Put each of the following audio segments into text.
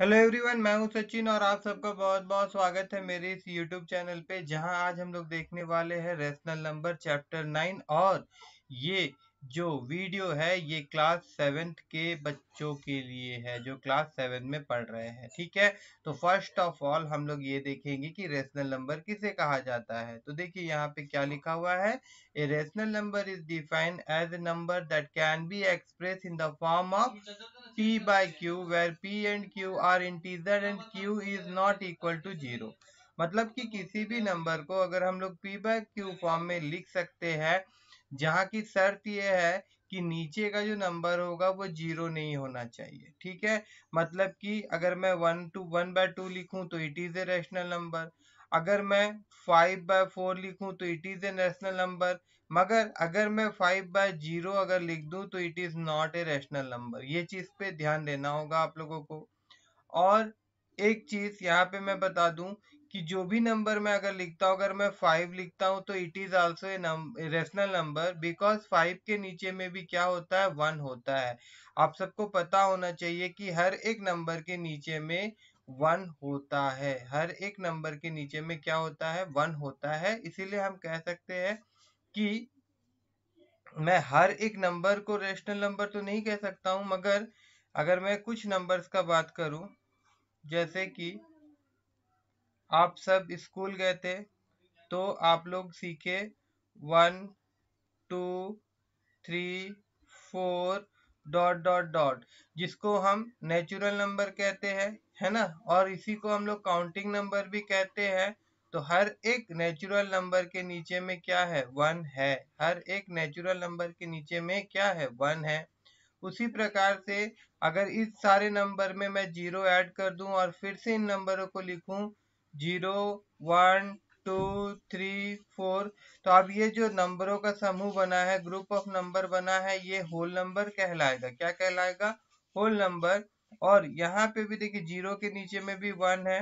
Hello everyone मैं हूं सचिन और आप सबका बहुत बहुत स्वागत है मेरे इस यूट्यूब चैनल पे जहां आज हम लोग देखने वाले हैं रेशनल नंबर चैप्टर नाइन और ये जो वीडियो है ये क्लास सेवेंथ के बच्चों के लिए है जो क्लास सेवन में पढ़ रहे हैं ठीक है तो फर्स्ट ऑफ ऑल हम लोग ये देखेंगे कि रेशनल नंबर किसे कहा जाता है तो देखिए यहाँ पे क्या लिखा हुआ है a rational number is defined as a number that can be express in the form of P by Q where P and Q are integer and Q is not equal to zero मतलब कि किसी भी number को अगर हम लोग P by Q form में लिख सकते हैं जहाँ की शर्त यह है कि नीचे का जो नंबर होगा वो जीरो नहीं होना चाहिए ठीक है मतलब कि अगर मैं one two one by two लिखूँ तो it is a rational number अगर मैं फाइव बाय फोर लिखूँ तो it is a rational number मगर अगर मैं फाइव बाय जीरो अगर लिख दूं तो it is not a rational number ये चीज़ पे ध्यान देना होगा आप लोगों को और एक चीज़ यहाँ पे मैं बता दूं कि जो भी नंबर मैं अगर लिखता हूँ अगर मैं फाइव लिखता हूँ तो it is also a rational number because five के नीचे में भी क्या होता है वन होता है आप सबको पता होना चाहिए कि हर एक नंबर के नीचे में वन होता है हर एक नंबर के नीचे में क्या होता है वन होता है इसीलिए हम कह सकते हैं कि मैं हर एक नंबर को रेशनल नंबर तो नहीं कह सकता हूं मगर अगर मैं कुछ नंबर्स का बात करूं जैसे कि आप सब स्कूल गए थे तो आप लोग सीखे one two three four dot dot dot जिसको हम नेचुरल नंबर कहते हैं है ना और इसी को हम लोग काउंटिंग नंबर भी कहते हैं तो हर एक नेचुरल नंबर के नीचे में क्या है वन है हर एक नेचुरल नंबर के नीचे में क्या है वन है उसी प्रकार से अगर इस सारे नंबर में मैं जीरो ऐड कर दूं और फिर से इन नंबरों को लिखूं zero one two three four तो अब ये जो नंबरों का समूह बना है ग्रुप ऑफ नंबर बना है ये होल नंबर कहलाएगा क्या कहलाएगा होल नंबर और यहाँ पे भी देखिए जीरो के नीचे में भी वन है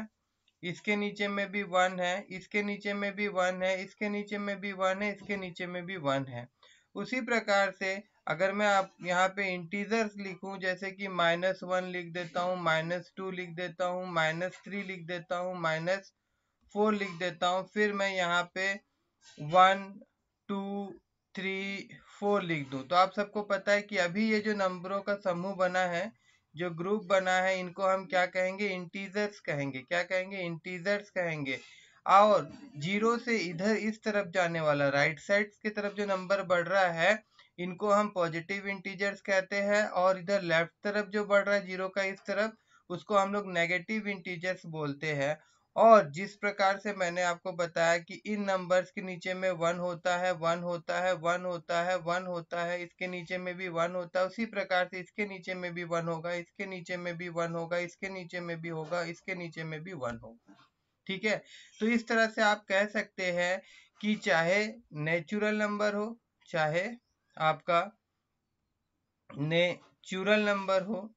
इसके नीचे में भी वन है इसके नीचे में भी वन है इसके नीचे में भी वन है इसके नीचे में भी वन है उसी प्रकार से अगर मैं आप यहाँ पे इंटीजर्स लिखूं जैसे कि माइनस वन लिख देता हूँ माइनस टू लिख देता हूँ माइनस थ्री लिख देता हूँ माइनस फोर लिख देता हूँ फिर मैं यहाँ पे वन टू थ्री फोर लिख दूँ तो आप सबको पता है कि अभी ये जो नंबरों का समूह बना है जो ग्रुप बना है इनको हम क्या कहेंगे इंटीजर्स कहेंगे क्या कहेंगे इंटीजर्स कहेंगे और जीरो से इधर इस तरफ जाने वाला राइट साइड की तरफ जो नंबर बढ़ रहा है इनको हम पॉजिटिव इंटीजर्स कहते हैं और इधर लेफ्ट तरफ जो बढ़ रहा है जीरो का इस तरफ उसको हम लोग नेगेटिव इंटीजर्स बोलते हैं और जिस प्रकार से मैंने आपको बताया कि इन नंबर्स के नीचे में वन होता है वन होता है वन होता है वन होता है इसके नीचे में भी वन होता है उसी प्रकार से इसके नीचे में भी वन होगा इसके नीचे में भी वन होगा इसके नीचे में भी होगा इसके नीचे में भी वन होगा ठीक है तो इस तरह से आप कह सकते हैं कि चाहे नेचुरल नंबर हो चाहे आपका नेचुरल नंबर हो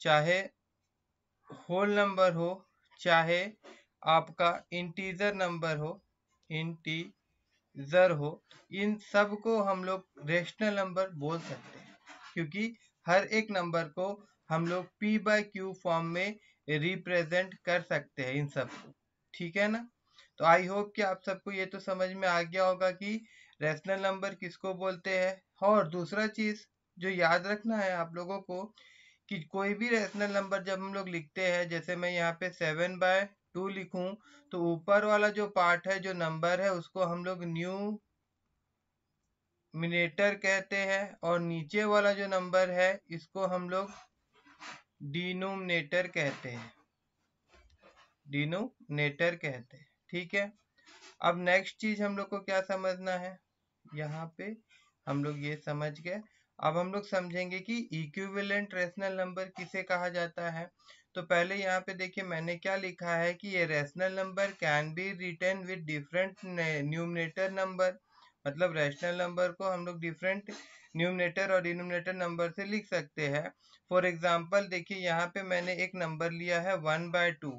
चाहे होल नंबर हो चाहे आपका इंटीजर नंबर हो इंटीजर हो इन सब को हम लोग रेशनल नंबर बोल सकते हैं क्योंकि हर एक नंबर को हम लोग पी बाय क्यू फॉर्म में रिप्रेजेंट कर सकते हैं इन सब को ठीक है ना तो आई होप कि आप सबको ये तो समझ में आ गया होगा कि रेशनल नंबर किसको बोलते हैं और दूसरा चीज जो याद रखना है आप लोगों को कि कोई भी रेशनल नंबर जब हम लोग लिखते हैं जैसे मैं यहाँ पे सेवन बाय टू लिखूं तो ऊपर वाला जो पार्ट है जो नंबर है उसको हम लोग न्यू मिनेटर कहते हैं और नीचे वाला जो नंबर है इसको हम लोग डिनोमिनेटर कहते हैं डिनोमिनेटर कहते हैं ठीक है अब नेक्स्ट चीज हम लोग को क्या समझना है यहाँ पे हम लोग ये समझ गए अब हम लोग समझेंगे कि इक्विवेलेंट रेशनल नंबर किसे कहा जाता है तो पहले यहाँ पे देखिए मैंने क्या लिखा है कि ये rational number can be written with different numerator number मतलब रेशनल नंबर को हम लोग डिफरेंट न्यूमिनेटर और डिनोमिनेटर नंबर से लिख सकते हैं फॉर एग्जाम्पल देखिए यहाँ पे मैंने एक नंबर लिया है वन बाय टू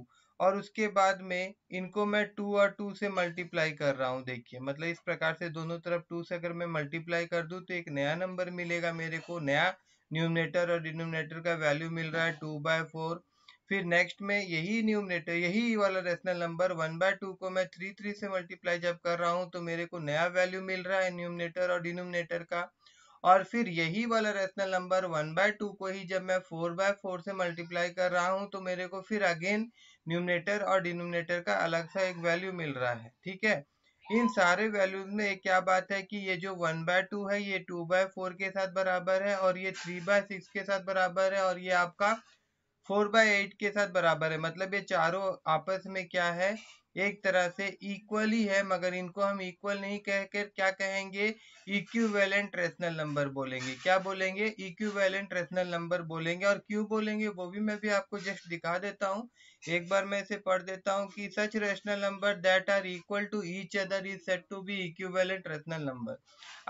और उसके बाद में इनको मैं टू और टू से मल्टीप्लाई कर रहा हूँ देखिए मतलब इस प्रकार से दोनों तरफ टू से अगर मैं मल्टीप्लाई कर दूँ तो एक नया नंबर मिलेगा मेरे को नया न्यूमिनेटर और डिनोमिनेटर का वैल्यू मिल रहा है टू बाय फोर फिर नेक्स्ट में यही न्यूमिनेटर यही वाला rational number one by two को मैं थ्री थ्री से मल्टीप्लाई जब कर रहा हूँ तो मेरे को नया वैल्यू मिल रहा है न्यूमिनेटर और डिनोमिनेटर का और फिर यही वाला rational number one by two को ही जब मैं फोर बाय फोर से मल्टीप्लाई कर रहा हूँ तो मेरे को फिर अगेन न्यूमिनेटर और डिनोमिनेटर का अलग सा एक वैल्यू मिल रहा है ठीक है इन सारे वैल्यूज में एक क्या बात है कि ये जो वन बाय टू है ये टू बाय फोर के साथ बराबर है और ये थ्री बाय सिक्स के साथ बराबर है और ये आपका फोर बाय एट के साथ बराबर है मतलब ये चारों आपस में क्या है एक तरह से इक्वल ही है मगर इनको हम इक्वल नहीं कहकर क्या कहेंगे इक्यूवेलेंट रेशनल नंबर बोलेंगे क्या बोलेंगे इक्यूवेलेंट रेशनल नंबर बोलेंगे और क्यों बोलेंगे वो भी मैं भी आपको जस्ट दिखा देता हूँ एक बार मैं इसे पढ़ देता हूँ कि such rational number that are equal to each other is said to be equivalent rational number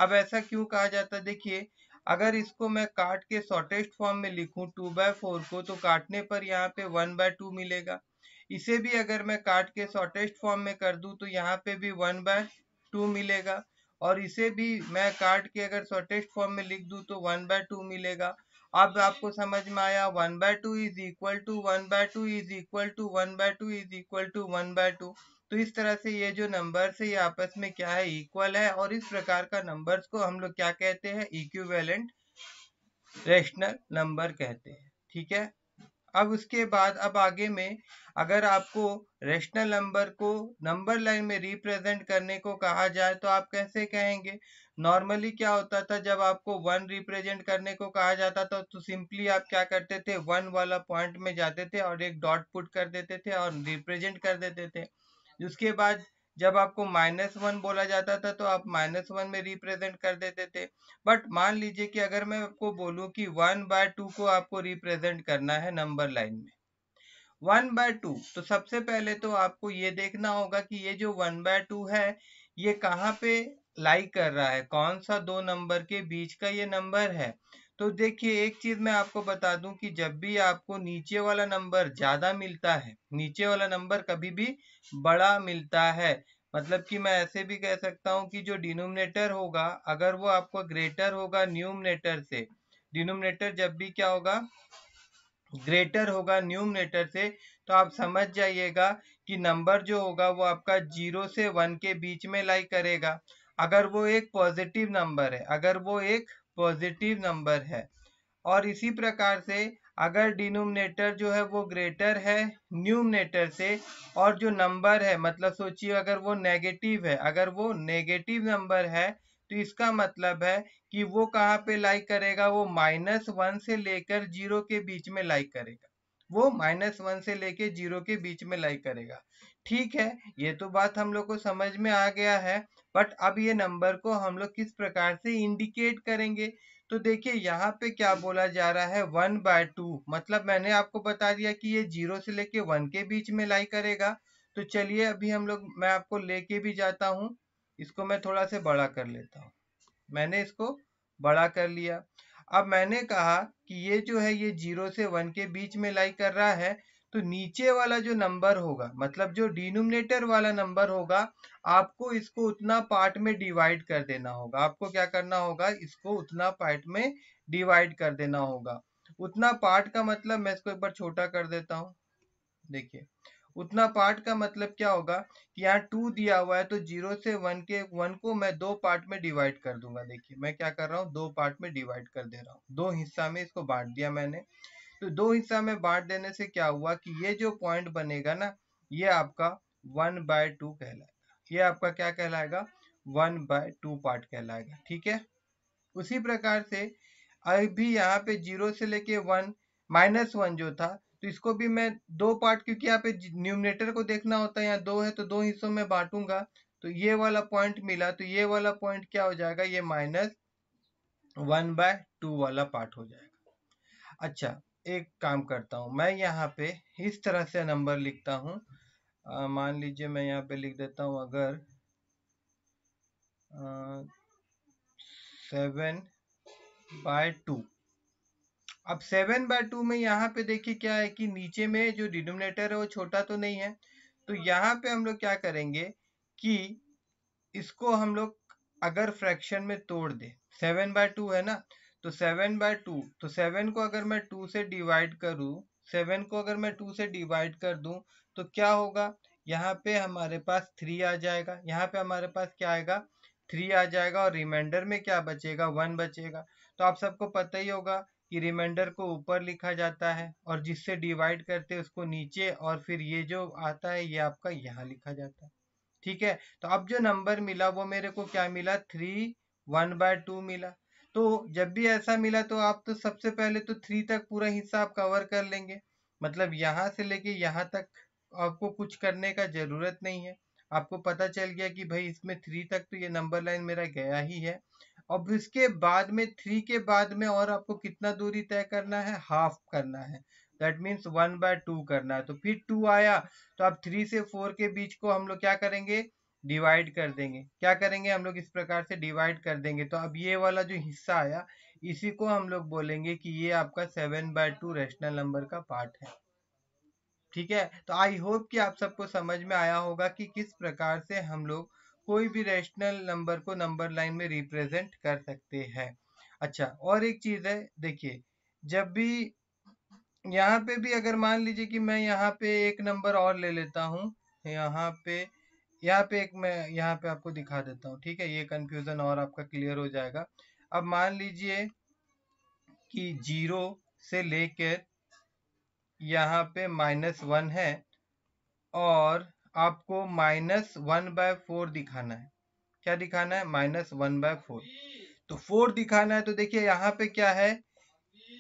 अब ऐसा क्यों कहा जाता है देखिए अगर इसको मैं काट के शॉर्टेस्ट फॉर्म में लिखूं टू बाय फोर को तो काटने पर यहाँ पे वन बाय टू मिलेगा इसे भी अगर मैं काट के शॉर्टेस्ट फॉर्म में कर दूं तो यहाँ पे भी वन बाय टू मिलेगा और इसे भी मैं काट के अगर शॉर्टेस्ट फॉर्म में लिख दूं तो वन बाय टू मिलेगा अब आपको समझ में आया one by two is equal to one by two is equal to one by two is equal to one by two तो इस तरह से ये जो नंबर है ये आपस में क्या है इक्वल है और इस प्रकार का नंबर्स को हम लोग क्या कहते हैं इक्विवेलेंट रेशनल नंबर कहते हैं ठीक है अब उसके बाद अब आगे में अगर आपको रेशनल नंबर को नंबर लाइन में रिप्रेजेंट करने को कहा जाए तो आप कैसे कहेंगे नॉर्मली क्या होता था जब आपको वन रिप्रेजेंट करने को कहा जाता था तो सिंपली आप क्या करते थे वन वाला पॉइंट में जाते थे और एक डॉट पुट कर देते थे और रिप्रेजेंट कर देते थे उसके बाद जब आपको माइनस वन बोला जाता था तो आप माइनस वन में रिप्रेजेंट कर देते थे बट मान लीजिए कि अगर मैं आपको बोलूं कि वन बाय टू को आपको रिप्रेजेंट करना है नंबर लाइन में वन बाय टू तो सबसे पहले तो आपको ये देखना होगा कि ये जो वन बाय टू है ये कहाँ पे लाई कर रहा है कौन सा दो नंबर के बीच का ये नंबर है तो देखिए एक चीज मैं आपको बता दूं कि जब भी आपको नीचे वाला नंबर ज्यादा मिलता है नीचे वाला नंबर कभी भी बड़ा मिलता है मतलब कि मैं ऐसे भी कह सकता हूं कि जो डिनोमिनेटर होगा अगर वो आपको ग्रेटर होगा न्यूमिनेटर से डिनोमिनेटर जब भी क्या होगा ग्रेटर होगा न्यूमिनेटर से तो आप समझ जाइएगा कि नंबर जो होगा वो आपका जीरो से वन के बीच में लाई करेगा अगर वो एक पॉजिटिव नंबर है अगर वो एक पॉजिटिव नंबर है और इसी प्रकार से अगर डिनोमिनेटर जो है वो ग्रेटर है न्यूमिनेटर से और जो नंबर है मतलब सोचिए अगर वो नेगेटिव है अगर वो नेगेटिव नंबर है तो इसका मतलब है कि वो कहाँ पे लाइक करेगा वो माइनस वन से लेकर जीरो के बीच में लाइक करेगा वो माइनस वन से लेके जीरो के बीच में लाई करेगा ठीक है ये तो बात हम लोग को समझ में आ गया है बट अब ये नंबर को हम लोग किस प्रकार से इंडिकेट करेंगे तो देखिए यहाँ पे क्या बोला जा रहा है वन बाय टू मतलब मैंने आपको बता दिया कि ये जीरो से लेके वन के बीच में लाई करेगा तो चलिए अभी हम लोग मैं आपको लेके भी जाता हूँ इसको मैं थोड़ा से बड़ा कर लेता हूँ मैंने इसको बड़ा कर लिया अब मैंने कहा कि ये जो है ये जीरो से वन के बीच में लाई कर रहा है तो नीचे वाला जो नंबर होगा मतलब जो डिनोमिनेटर वाला नंबर होगा आपको इसको उतना पार्ट में डिवाइड कर देना होगा आपको क्या करना होगा इसको उतना पार्ट में डिवाइड कर देना होगा उतना पार्ट का मतलब मैं इसको एक बार छोटा कर देता हूं देखिए उतना पार्ट का मतलब क्या होगा कि यहाँ टू दिया हुआ है तो जीरो से वन के वन को मैं दो पार्ट में डिवाइड कर दूंगा देखिए मैं क्या कर रहा हूँ दो पार्ट में डिवाइड कर दे रहा हूँ दो हिस्सा में इसको बांट दिया मैंने तो दो हिस्सा में बांट देने से क्या हुआ कि ये जो पॉइंट बनेगा ना ये आपका वन बाय टू कहलाएगा ये आपका क्या कहलाएगा वन बाय टू पार्ट कहलाएगा ठीक है उसी प्रकार से अभी यहाँ पे जीरो से लेके वन माइनस वन जो था तो इसको भी मैं दो पार्ट क्योंकि यहाँ पे न्यूमिनेटर को देखना होता है यहाँ दो है तो दो हिस्सों में बांटूंगा तो ये वाला पॉइंट मिला तो ये वाला पॉइंट क्या हो जाएगा ये माइनस वन बाय टू वाला पार्ट हो जाएगा अच्छा एक काम करता हूँ मैं यहाँ पे इस तरह से नंबर लिखता हूँ मान लीजिए मैं यहाँ पे लिख देता हूँ अगर सेवन बाय टू अब सेवन बाय टू में यहाँ पे देखिए क्या है कि नीचे में जो डिनोमिनेटर है वो छोटा तो नहीं है तो हाँ। यहाँ पे हम लोग क्या करेंगे कि इसको हम लोग अगर फ्रैक्शन में तोड़ दे सेवन बाय टू है ना तो सेवन बाय टू तो सेवन को अगर मैं टू से डिवाइड करूँ सेवन को अगर मैं टू से डिवाइड कर दूँ तो क्या होगा यहाँ पे हमारे पास थ्री आ जाएगा यहाँ पे हमारे पास क्या आएगा थ्री आ जाएगा और रिमाइंडर में क्या बचेगा वन बचेगा तो आप सबको पता ही होगा कि रिमाइंडर को ऊपर लिखा जाता है और जिससे डिवाइड करते हैं उसको नीचे और फिर ये जो आता है ये आपका यहाँ लिखा जाता है ठीक है तो अब जो नंबर मिला वो मेरे को क्या मिला थ्री वन बाय टू मिला तो जब भी ऐसा मिला तो आप तो सबसे पहले तो थ्री तक पूरा हिस्सा आप कवर कर लेंगे मतलब यहाँ से लेके यहाँ तक आपको कुछ करने का ज़रूरत नहीं है आपको पता चल गया कि भाई इसमें थ्री तक तो ये नंबर लाइन मेरा गया ही है अब इसके बाद में थ्री के बाद में और आपको कितना दूरी तय करना है हाफ करना है that means one by two करना है तो फिर टू आया तो अब थ्री से फोर के बीच को हम लोग क्या करेंगे डिवाइड कर देंगे क्या करेंगे हम लोग इस प्रकार से डिवाइड कर देंगे तो अब ये वाला जो हिस्सा आया इसी को हम लोग बोलेंगे कि ये आपका seven by two rational number का पार्ट है ठीक है तो आई होप कि आप सबको समझ में आया होगा कि किस प्रकार से हम लोग कोई भी रैशनल नंबर को नंबर लाइन में रिप्रेजेंट कर सकते हैं अच्छा और एक चीज है देखिए जब भी यहाँ पे भी अगर मान लीजिए कि मैं यहाँ पे एक नंबर और ले लेता हूँ यहाँ पे यहाँ पे एक मैं यहाँ पे आपको दिखा देता हूँ ठीक है ये कंफ्यूजन और आपका क्लियर हो जाएगा अब मान लीजिए कि जीरो से लेकर यहाँ पे माइनस वन है और आपको माइनस वन बाय फोर दिखाना है क्या दिखाना है माइनस वन बाय फोर तो फोर दिखाना है तो देखिए यहाँ पे क्या है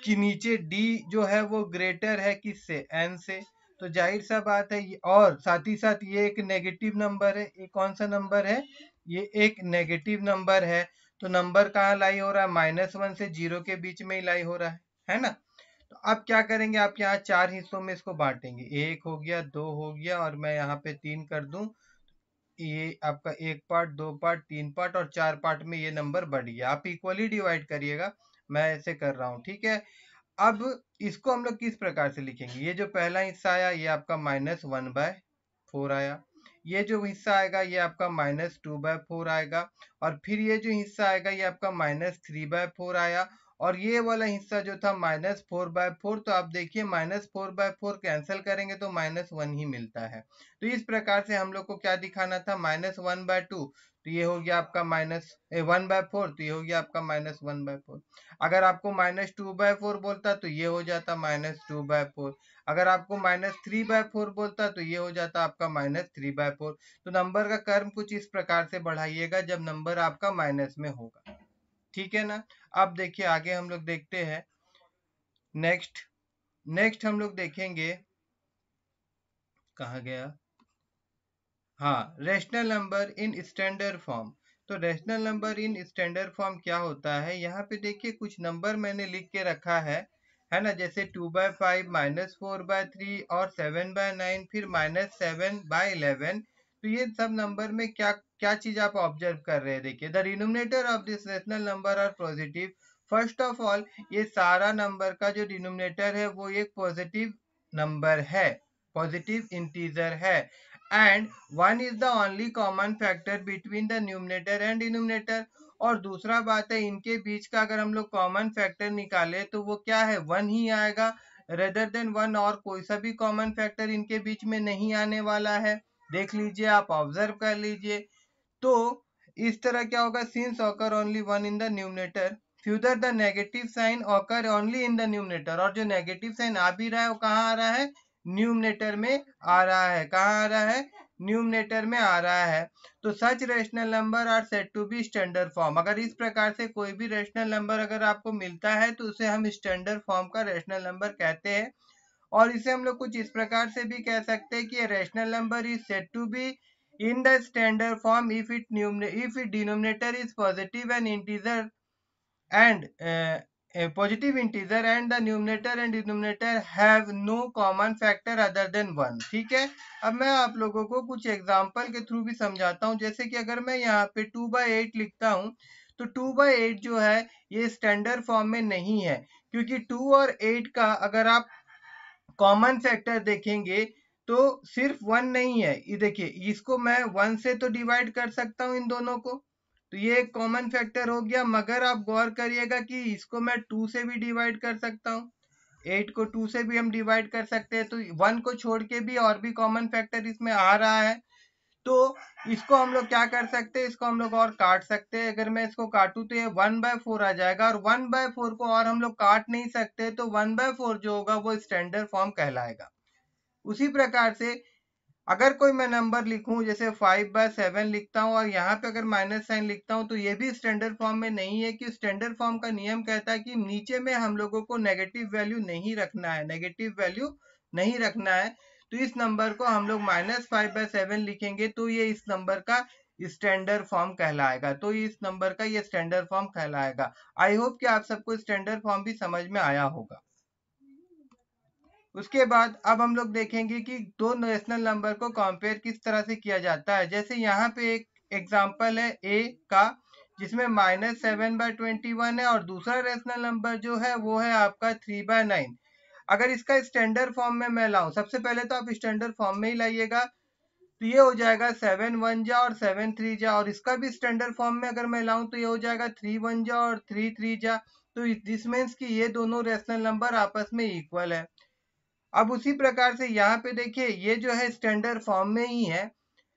कि नीचे डी जो है वो ग्रेटर है किससे एन से तो जाहिर सा बात है और साथ ही साथ ये एक नेगेटिव नंबर है ये कौन सा नंबर है ये एक नेगेटिव नंबर है तो नंबर कहाँ लाई हो रहा है माइनस वन से जीरो के बीच में ही लाई हो रहा है है ना अब क्या करेंगे आप यहाँ चार हिस्सों में इसको बांटेंगे एक हो गया दो हो गया और मैं यहाँ पे तीन कर दू ये आपका एक पार्ट दो पार्ट तीन पार्ट और चार पार्ट में ये नंबर बढ़ गया आप इक्वली डिवाइड करिएगा मैं ऐसे कर रहा हूँ ठीक है अब इसको हम लोग किस प्रकार से लिखेंगे ये जो पहला हिस्सा आया ये आपका माइनस वन बाय फोर आया ये जो हिस्सा आएगा ये आपका माइनस टू बाय फोर आएगा और फिर ये जो हिस्सा आएगा ये आपका माइनस थ्री बाय फोर आया और ये वाला हिस्सा जो था माइनस फोर बाय फोर तो आप देखिए minus four by four cancel करेंगे तो माइनस वन ही मिलता है तो इस प्रकार से हम लोग को क्या दिखाना था माइनस वन बाय टू तो ये हो गया आपका माइनस वन बाय फोर तो ये हो गया आपका माइनस वन बाय फोर अगर आपको माइनस टू बाय फोर बोलता तो ये हो जाता माइनस टू बाय फोर अगर आपको माइनस थ्री बाय फोर बोलता तो ये हो जाता आपका माइनस थ्री बाय फोर तो नंबर का कर्म कुछ इस प्रकार से बढ़ाइएगा जब नंबर आपका माइनस में होगा ठीक है ना अब देखिए आगे हम लोग देखते हैं नेक्स्ट नेक्स्ट हम लोग देखेंगे कहा गया हाँ rational number in standard form तो rational number in standard form क्या होता है यहाँ पे देखिए कुछ नंबर मैंने लिख के रखा है है ना जैसे two by five minus four by three और सेवन बाय नाइन फिर माइनस सेवन बाय इलेवन तो ये सब नंबर में क्या क्या चीज आप ऑब्जर्व कर रहे हैं देखिए the denominator of this rational number are positive first of all ये सारा नंबर का जो डिनोमिनेटर है वो एक पॉजिटिव नंबर है पॉजिटिव इंटीजर है and one is the only common factor between the numerator and denominator और दूसरा बात है इनके बीच का अगर हम लोग कॉमन फैक्टर निकाले तो वो क्या है वन ही आएगा रेदर देन वन और कोई सा भी कॉमन फैक्टर इनके बीच में नहीं आने वाला है देख लीजिए आप ऑब्जर्व कर लीजिए तो इस तरह क्या होगा since occur only one in the numerator further the negative sign occur only in the numerator और जो नेगेटिव साइन आ भी रहा है वो कहाँ आ रहा है न्यूमिनेटर में आ रहा है कहाँ आ रहा है न्यूमिनेटर में आ रहा है तो such rational number are said to be standard form अगर इस प्रकार से कोई भी रेशनल नंबर अगर आपको मिलता है तो उसे हम स्टैंडर्ड फॉर्म का रेशनल नंबर कहते हैं और इसे हम लोग कुछ इस प्रकार से भी कह सकते हैं कि rational number is said to be in the standard form if it if it denominator is positive and integer and uh, a positive integer and the numerator and denominator have no common factor other than one ठीक है अब मैं आप लोगों को कुछ example के through भी समझाता हूँ जैसे कि अगर मैं यहाँ पे टू बाई एट लिखता हूँ तो टू बाई एट जो है ये स्टैंडर्ड फॉर्म में नहीं है क्योंकि टू और एट का अगर आप कॉमन फैक्टर देखेंगे तो सिर्फ वन नहीं है ये देखिए इसको मैं वन से तो डिवाइड कर सकता हूँ इन दोनों को तो ये एक कॉमन फैक्टर हो गया मगर आप गौर करिएगा कि इसको मैं टू से भी डिवाइड कर सकता हूँ एट को टू से भी हम डिवाइड कर सकते हैं तो वन को छोड़ के भी और भी कॉमन फैक्टर इसमें आ रहा है तो इसको हम लोग क्या कर सकते हैं इसको हम लोग और काट सकते हैं अगर मैं इसको काटूं तो ये वन बाय फोर आ जाएगा और वन बाय फोर को और हम लोग काट नहीं सकते तो वन बाय फोर जो होगा वो स्टैंडर्ड फॉर्म कहलाएगा उसी प्रकार से अगर कोई मैं नंबर लिखूं जैसे फाइव बाय सेवन लिखता हूं और यहाँ पे अगर माइनस साइन लिखता हूं तो ये भी स्टैंडर्ड फॉर्म में नहीं है कि स्टैंडर्ड फॉर्म का नियम कहता है कि नीचे में हम लोगों को नेगेटिव वैल्यू नहीं रखना है नेगेटिव वैल्यू नहीं रखना है तो इस नंबर को हम लोग माइनस फाइव बाय सेवन लिखेंगे तो ये इस नंबर का स्टैंडर्ड फॉर्म कहलाएगा तो इस नंबर का ये स्टैंडर्ड फॉर्म कहलाएगा आई होप कि आप सबको स्टैंडर्ड फॉर्म भी समझ में आया होगा उसके बाद अब हम लोग देखेंगे कि दो नेशनल नंबर को कंपेयर किस तरह से किया जाता है जैसे यहाँ पे एक एग्जाम्पल है ए का जिसमें minus seven by twenty one है और दूसरा रेशनल नंबर जो है वो है आपका थ्री बाय नाइन अगर इसका स्टैंडर्ड फॉर्म में मैं लाऊं सबसे पहले तो आप स्टैंडर्ड फॉर्म में ही लाइएगा तो ये हो जाएगा सेवन वन जा और सेवन थ्री जा और इसका भी स्टैंडर्ड फॉर्म में अगर मैं लाऊं तो ये हो जाएगा थ्री वन जा और थ्री थ्री जा तो दिस मीन्स कि ये दोनों रेशनल नंबर आपस में इक्वल है अब उसी प्रकार से यहाँ पे देखिए ये जो है स्टैंडर्ड फॉर्म में ही है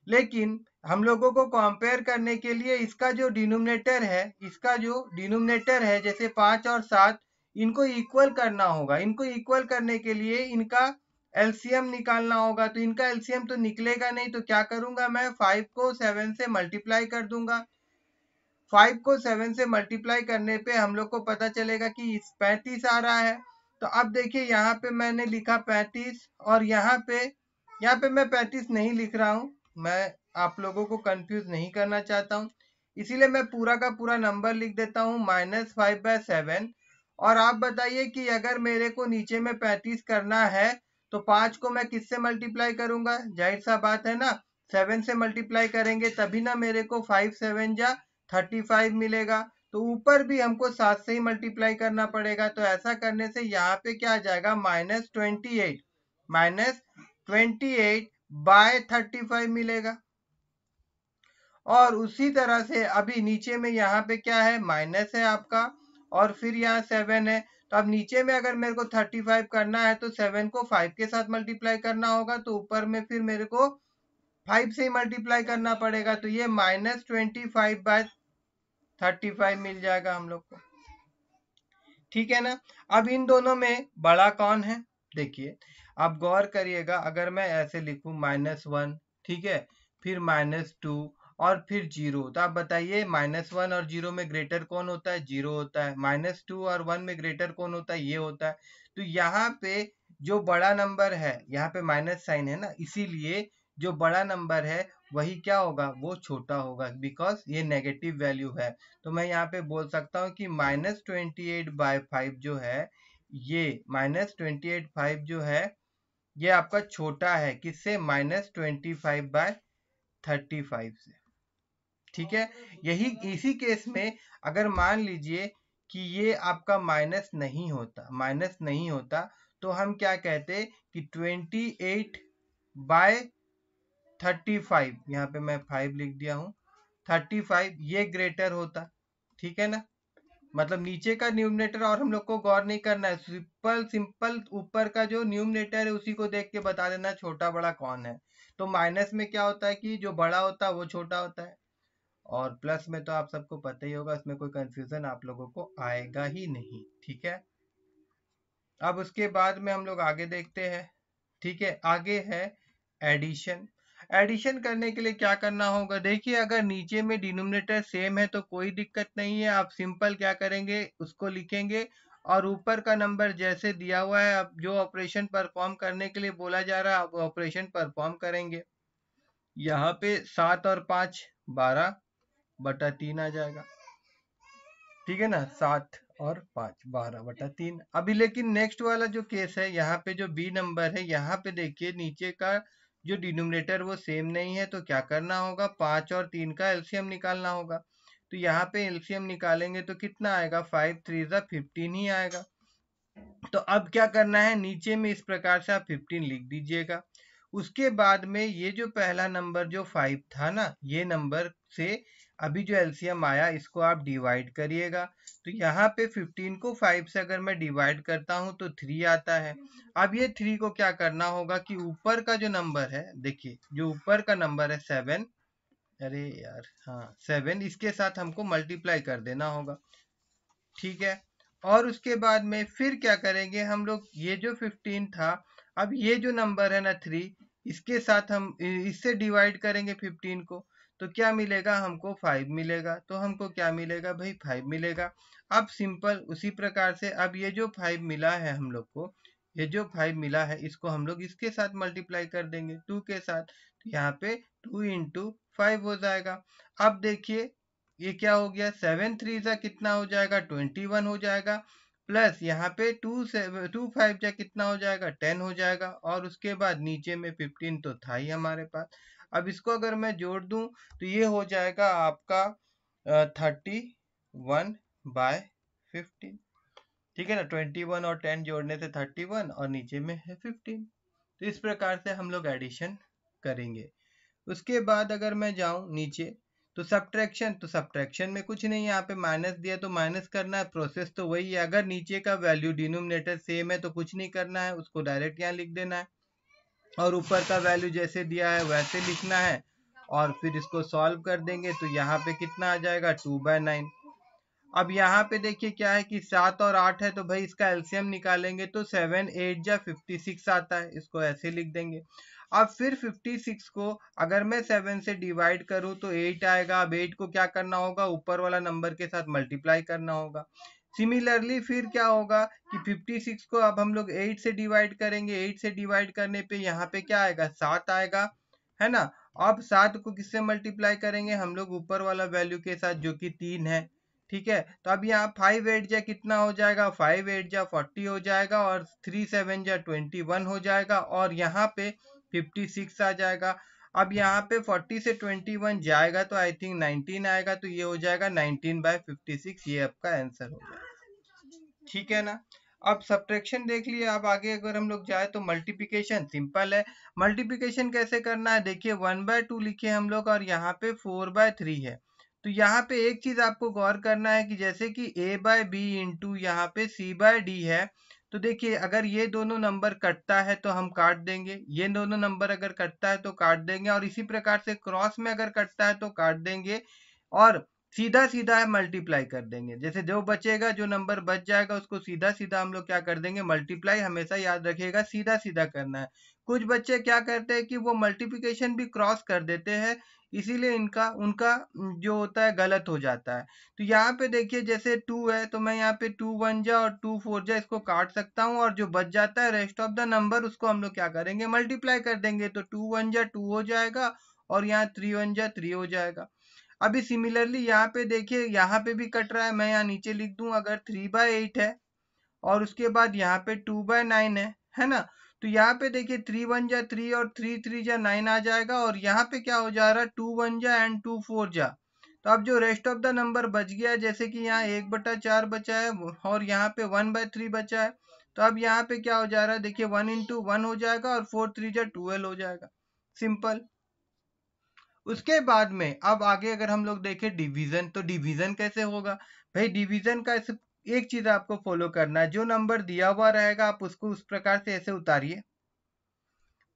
लेकिन हम लोगों को कंपेयर करने के लिए इसका जो डिनोमिनेटर है इसका जो डिनोमिनेटर है जैसे पांच और सात इनको इक्वल करना होगा इनको इक्वल करने के लिए इनका एलसीएम निकालना होगा तो इनका एलसीएम तो निकलेगा नहीं तो क्या करूंगा मैं फाइव को सेवन से मल्टीप्लाई कर दूंगा फाइव को सेवन से मल्टीप्लाई करने पे हम लोग को पता चलेगा कि पैंतीस आ रहा है तो अब देखिए यहाँ पे मैंने लिखा पैंतीस और यहाँ पे यहाँ पे मैं पैंतीस नहीं लिख रहा हूँ मैं आप लोगों को कंफ्यूज नहीं करना चाहता हूँ इसीलिए मैं पूरा का पूरा नंबर लिख देता हूँ माइनस फाइव बाय सेवन और आप बताइए कि अगर मेरे को नीचे में पैंतीस करना है तो पाँच को मैं किससे मल्टीप्लाई करूंगा जाहिर सा बात है ना सेवन से मल्टीप्लाई करेंगे तभी ना मेरे को फाइव सेवन जा थर्टी फाइव मिलेगा तो ऊपर भी हमको सात से ही मल्टीप्लाई करना पड़ेगा तो ऐसा करने से यहाँ पे क्या आ जाएगा minus twenty eight minus twenty eight by thirty five मिलेगा और उसी तरह से अभी नीचे में यहाँ पे क्या है माइनस है आपका और फिर यहाँ सेवन है तो अब नीचे में अगर मेरे को थर्टी फाइव करना है तो सेवन को फाइव के साथ मल्टीप्लाई करना होगा तो ऊपर में फिर मेरे को फाइव से ही मल्टीप्लाई करना पड़ेगा तो ये minus twenty five by thirty five मिल जाएगा हम लोग को ठीक है ना अब इन दोनों में बड़ा कौन है देखिए आप गौर करिएगा अगर मैं ऐसे लिखूं माइनस वन ठीक है फिर माइनस टू और फिर जीरो तो आप बताइए माइनस वन और जीरो में ग्रेटर कौन होता है जीरो होता है माइनस टू और वन में ग्रेटर कौन होता है ये होता है तो यहाँ पे जो बड़ा नंबर है यहाँ पे माइनस साइन है ना इसीलिए जो बड़ा नंबर है वही क्या होगा वो छोटा होगा बिकॉज ये नेगेटिव वैल्यू है तो मैं यहाँ पे बोल सकता हूँ कि minus twenty eight by five जो है ये माइनस ट्वेंटी एट फाइव जो है ये आपका छोटा है किससे minus twenty five by thirty five से ठीक है यही इसी केस में अगर मान लीजिए कि ये आपका माइनस नहीं होता माइनस नहीं होता तो हम क्या कहते कि twenty eight by thirty five यहाँ पे मैं फाइव लिख दिया हूँ थर्टी फाइव ये ग्रेटर होता ठीक है ना मतलब नीचे का न्यूमिनेटर और हम लोग को गौर नहीं करना है सिंपल सिंपल ऊपर का जो न्यूमिनेटर है उसी को देख के बता देना छोटा बड़ा कौन है तो माइनस में क्या होता है कि जो बड़ा होता है वो छोटा होता है और प्लस में तो आप सबको पता ही होगा इसमें कोई कंफ्यूजन आप लोगों को आएगा ही नहीं ठीक है अब उसके बाद में हम लोग आगे देखते हैं ठीक है आगे है एडिशन एडिशन करने के लिए क्या करना होगा देखिए अगर नीचे में डिनोमिनेटर सेम है तो कोई दिक्कत नहीं है आप सिंपल क्या करेंगे उसको लिखेंगे और ऊपर का नंबर जैसे दिया हुआ है आप जो ऑपरेशन परफॉर्म करने के लिए बोला जा रहा है आप ऑपरेशन परफॉर्म करेंगे यहाँ पे सात और पाँच बारह बटा तीन आ जाएगा ठीक है ना सात और पाँच बारह बटा तीन अभी लेकिन नेक्स्ट वाला जो केस है यहाँ पे जो बी नंबर है यहाँ पे देखिए नीचे का जो डिनोमिनेटर वो सेम नहीं है तो क्या करना होगा पांच और तीन का एल्सियम निकालना होगा तो यहाँ पे एल्सियम निकालेंगे तो कितना आएगा फाइव थ्री जो फिफ्टीन ही आएगा तो अब क्या करना है नीचे में इस प्रकार से आप फिफ्टीन लिख दीजिएगा उसके बाद में ये जो पहला नंबर जो फाइव था ना ये नंबर से अभी जो एलसीएम आया इसको आप डिवाइड करिएगा तो यहाँ पे 15 को 5 से अगर मैं डिवाइड करता हूँ तो 3 आता है अब ये 3 को क्या करना होगा कि ऊपर का जो नंबर है देखिए जो ऊपर का नंबर है 7 अरे यार हाँ 7 इसके साथ हमको मल्टीप्लाई कर देना होगा ठीक है और उसके बाद में फिर क्या करेंगे हम लोग ये जो फिफ्टीन था अब ये जो नंबर है ना थ्री इसके साथ हम इससे डिवाइड करेंगे फिफ्टीन को तो क्या मिलेगा हमको फाइव मिलेगा तो हमको क्या मिलेगा भाई फाइव मिलेगा अब सिंपल उसी प्रकार से अब ये जो फाइव मिला है हम लोग को ये जो फाइव मिला है इसको हम लोग इसके साथ मल्टीप्लाई कर देंगे टू के साथ तो यहाँ पे टू इंटू फाइव हो जाएगा अब देखिए ये क्या हो गया सेवन थ्री जा कितना हो जाएगा ट्वेंटी वन हो जाएगा प्लस यहाँ पे टू से टू फाइव जा कितना हो जाएगा टेन हो जाएगा और उसके बाद नीचे में फिफ्टीन तो था ही हमारे पास अब इसको अगर मैं जोड़ दूं तो ये हो जाएगा आपका थर्टी वन बाय फिफ्टीन ठीक है ना ट्वेंटी वन और टेन जोड़ने से थर्टी वन और नीचे में है फिफ्टीन तो इस प्रकार से हम लोग एडिशन करेंगे उसके बाद अगर मैं जाऊं नीचे तो सब्ट्रैक्शन तो सब्ट्रैक्शन में कुछ नहीं यहाँ पे माइनस दिया तो माइनस करना है प्रोसेस तो वही है अगर नीचे का वैल्यू डिनोमिनेटर सेम है तो कुछ नहीं करना है उसको डायरेक्ट यहाँ लिख देना है और ऊपर का वैल्यू जैसे दिया है वैसे लिखना है और फिर इसको सॉल्व कर देंगे तो यहाँ पे कितना आ जाएगा टू बाय नाइन अब यहाँ पे देखिए क्या है कि सात और आठ है तो भाई इसका एल्सियम निकालेंगे तो सेवन एट या फिफ्टी सिक्स आता है इसको ऐसे लिख देंगे अब फिर फिफ्टी सिक्स को अगर मैं सेवन से डिवाइड करूँ तो एट आएगा अब एट को क्या करना होगा ऊपर वाला नंबर के साथ मल्टीप्लाई करना होगा सिमिलरली फिर क्या होगा कि 56 को अब हम लोग 8 से डिवाइड करेंगे 8 से डिवाइड करने पे यहाँ पे क्या आएगा सात आएगा है ना अब सात को किससे मल्टीप्लाई करेंगे हम लोग ऊपर वाला वैल्यू के साथ जो कि तीन है ठीक है तो अब यहाँ फाइव एट जा कितना हो जाएगा फाइव एट जा फोर्टी हो जाएगा और थ्री सेवन जा ट्वेंटी वन हो जाएगा और यहाँ पे फिफ्टी सिक्स आ जाएगा अब यहाँ पे फोर्टी से ट्वेंटी वन जाएगा तो आई थिंक नाइनटीन आएगा तो ये हो जाएगा नाइनटीन बाय फिफ्टी सिक्स ये आपका आंसर हो जाएगा ठीक है ना अब सब्ट्रैक्शन देख लिए अब आगे अगर हम लोग जाए तो मल्टीप्लिकेशन सिंपल है मल्टीप्लिकेशन कैसे करना है देखिए वन बाय टू लिखे हम लोग और यहाँ पे फोर बाय थ्री है तो यहाँ पे एक चीज आपको गौर करना है कि जैसे कि ए बाय बी इंटू यहाँ पे सी बाय डी है तो देखिए अगर ये दोनों नंबर कटता है तो हम काट देंगे ये दोनों नंबर अगर कटता है तो काट देंगे और इसी प्रकार से क्रॉस में अगर कटता है तो काट देंगे और सीधा सीधा मल्टीप्लाई कर देंगे जैसे जो बचेगा जो नंबर बच जाएगा उसको सीधा सीधा हम लोग क्या कर देंगे मल्टीप्लाई हमेशा याद रखिएगा सीधा सीधा करना है कुछ बच्चे क्या करते हैं कि वो मल्टीप्लिकेशन भी क्रॉस कर देते हैं इसीलिए इनका उनका जो होता है गलत हो जाता है तो यहाँ पे देखिए जैसे टू है तो मैं यहाँ पे टू वन जा और टू फोर जा इसको काट सकता हूँ और जो बच जाता है रेस्ट ऑफ द नंबर उसको हम लोग क्या करेंगे मल्टीप्लाई कर देंगे तो टू वन जा टू हो जाएगा और यहाँ थ्री वन जा थ्री हो जाएगा अभी सिमिलरली यहाँ पे देखिए यहाँ पे भी कट रहा है मैं यहाँ नीचे लिख दूं अगर थ्री बाय एट है और उसके बाद यहाँ पे टू बाय नाइन है है ना तो यहाँ पे देखिए थ्री वन जा थ्री और थ्री थ्री जा नाइन आ जाएगा और यहाँ पे क्या हो जा रहा है टू वन जा एंड टू फोर जा तो अब जो रेस्ट ऑफ द नंबर बच गया जैसे कि यहाँ एक बटा चार बचा है और यहाँ पे वन बाय थ्री बचा है तो अब यहाँ पे क्या हो जा रहा है देखिए वन इंटू वन हो जाएगा और फोर थ्री जा ट्वेल्व हो जाएगा सिंपल उसके बाद में अब आगे अगर हम लोग देखें डिवीजन तो डिवीजन कैसे होगा भाई डिवीजन का एक चीज आपको फॉलो करना है जो नंबर दिया हुआ रहेगा आप उसको उस प्रकार से ऐसे उतारिए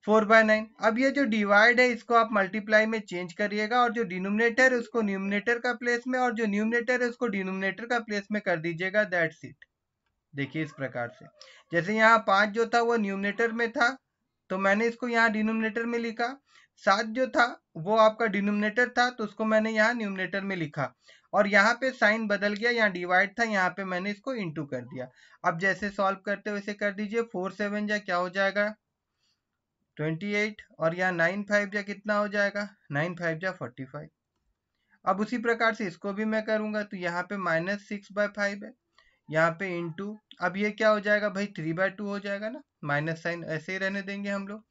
फोर बाय नाइन अब ये जो डिवाइड है इसको आप मल्टीप्लाई में चेंज करिएगा और जो डिनोमिनेटर है उसको न्यूमिनेटर का प्लेस में और जो न्यूमिनेटर है उसको डिनोमिनेटर का प्लेस में कर दीजिएगा दैट्स इट देखिए इस प्रकार से जैसे यहाँ पांच जो था वो न्यूमिनेटर में था तो मैंने इसको यहाँ डिनोमिनेटर में लिखा सात जो था वो आपका डिनोमिनेटर था तो उसको मैंने यहाँ न्यूमिनेटर में लिखा और यहाँ पे साइन बदल गया यहाँ डिवाइड था यहाँ पे मैंने इसको इंटू कर दिया अब जैसे सॉल्व करते हो वैसे कर दीजिए फोर सेवन जा क्या हो जाएगा ट्वेंटी एट और यहाँ नाइन फाइव जा कितना हो जाएगा नाइन फाइव जा फोर्टी फाइव अब उसी प्रकार से इसको भी मैं करूँगा तो यहाँ पे माइनस सिक्स बाय फाइव है यहाँ पे इंटू अब ये क्या हो जाएगा भाई थ्री बाय टू हो जाएगा ना माइनस साइन ऐसे ही रहने देंगे हम लोग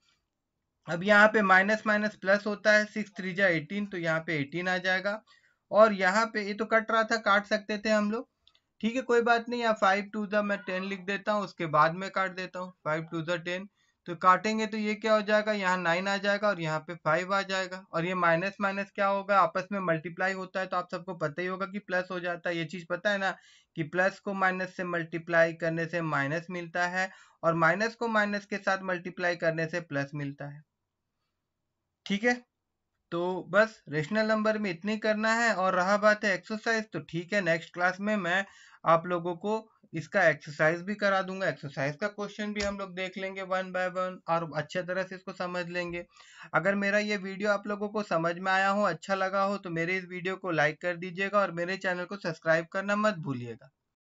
अब यहाँ पे माइनस माइनस प्लस होता है सिक्स थ्री जा एटीन तो यहाँ पे एटीन आ जाएगा और यहाँ पे ये तो कट रहा था काट सकते थे हम लोग ठीक है कोई बात नहीं यहाँ फाइव टू ज़ा मैं टेन लिख देता हूँ उसके बाद में काट देता हूँ फाइव टू ज़ा टेन तो काटेंगे तो ये क्या हो जाएगा यहाँ नाइन आ जाएगा और यहाँ पे फाइव आ जाएगा और ये माइनस माइनस क्या होगा आपस में मल्टीप्लाई होता है तो आप सबको पता ही होगा कि प्लस हो जाता है ये चीज़ पता है ना कि प्लस को माइनस से मल्टीप्लाई करने से माइनस मिलता है और माइनस को माइनस के साथ मल्टीप्लाई करने से प्लस मिलता है ठीक है तो बस रेशनल नंबर में इतनी करना है और रहा बात है एक्सरसाइज तो ठीक है नेक्स्ट क्लास में मैं आप लोगों को इसका एक्सरसाइज भी करा दूंगा एक्सरसाइज का क्वेश्चन भी हम लोग देख लेंगे वन बाय वन और अच्छे तरह से इसको समझ लेंगे अगर मेरा ये वीडियो आप लोगों को समझ में आया हो अच्छा लगा हो तो मेरे इस वीडियो को लाइक कर दीजिएगा और मेरे चैनल को सब्सक्राइब करना मत भूलिएगा